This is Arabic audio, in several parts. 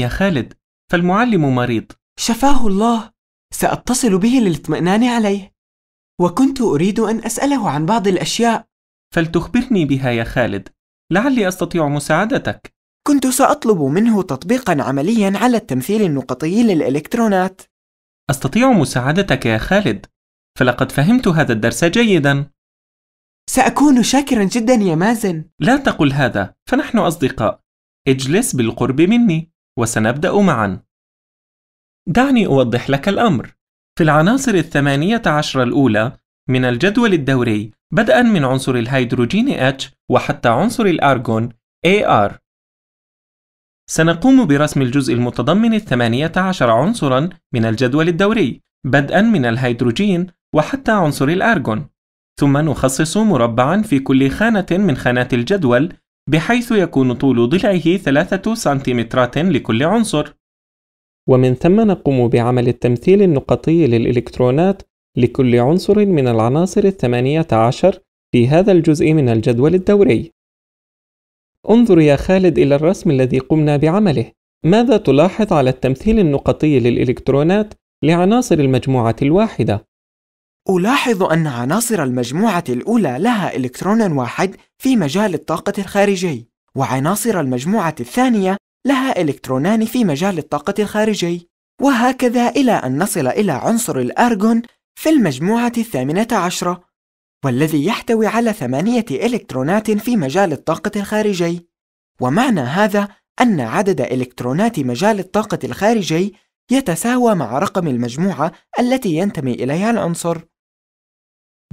يا خالد فالمعلم مريض شفاه الله سأتصل به للاطمئنان عليه وكنت أريد أن أسأله عن بعض الأشياء فلتخبرني بها يا خالد لعلي أستطيع مساعدتك كنت سأطلب منه تطبيقا عمليا على التمثيل النقطي للإلكترونات أستطيع مساعدتك يا خالد فلقد فهمت هذا الدرس جيدا سأكون شاكرا جدا يا مازن لا تقل هذا فنحن أصدقاء اجلس بالقرب مني وسنبدأ معا. دعني أوضح لك الأمر. في العناصر الثمانية عشر الأولى من الجدول الدوري بدءا من عنصر الهيدروجين H وحتى عنصر الأرجون AR سنقوم برسم الجزء المتضمن الثمانية عشر عنصرا من الجدول الدوري بدءا من الهيدروجين وحتى عنصر الأرجون ثم نخصص مربعا في كل خانة من خانات الجدول بحيث يكون طول ضلعه ثلاثة سنتيمترات لكل عنصر ومن ثم نقوم بعمل التمثيل النقطي للإلكترونات لكل عنصر من العناصر الثمانية عشر في هذا الجزء من الجدول الدوري انظر يا خالد إلى الرسم الذي قمنا بعمله ماذا تلاحظ على التمثيل النقطي للإلكترونات لعناصر المجموعة الواحدة؟ ألاحظ أن عناصر المجموعة الأولى لها إلكترون واحد في مجال الطاقة الخارجي، وعناصر المجموعة الثانية لها إلكترونان في مجال الطاقة الخارجي، وهكذا إلى أن نصل إلى عنصر الأرجون في المجموعة الثامنة عشرة، والذي يحتوي على ثمانية إلكترونات في مجال الطاقة الخارجي، ومعنى هذا أن عدد إلكترونات مجال الطاقة الخارجي يتساوى مع رقم المجموعة التي ينتمي إليها العنصر.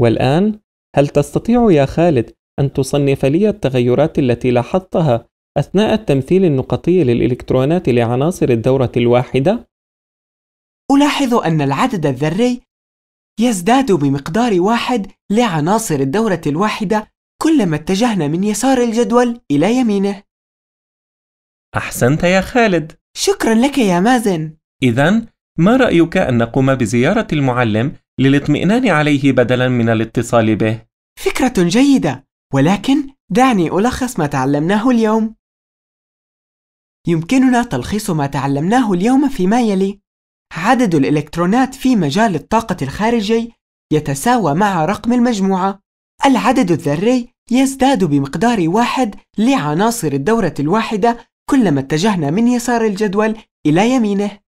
والآن هل تستطيع يا خالد أن تصنف لي التغيرات التي لاحظتها أثناء التمثيل النقطي للإلكترونات لعناصر الدورة الواحدة؟ ألاحظ أن العدد الذري يزداد بمقدار واحد لعناصر الدورة الواحدة كلما اتجهنا من يسار الجدول إلى يمينه. أحسنت يا خالد. شكرا لك يا مازن. إذا ما رأيك أن نقوم بزيارة المعلم للاطمئنان عليه بدلا من الاتصال به فكرة جيدة ولكن دعني ألخص ما تعلمناه اليوم يمكننا تلخيص ما تعلمناه اليوم فيما يلي عدد الإلكترونات في مجال الطاقة الخارجي يتساوى مع رقم المجموعة العدد الذري يزداد بمقدار واحد لعناصر الدورة الواحدة كلما اتجهنا من يسار الجدول إلى يمينه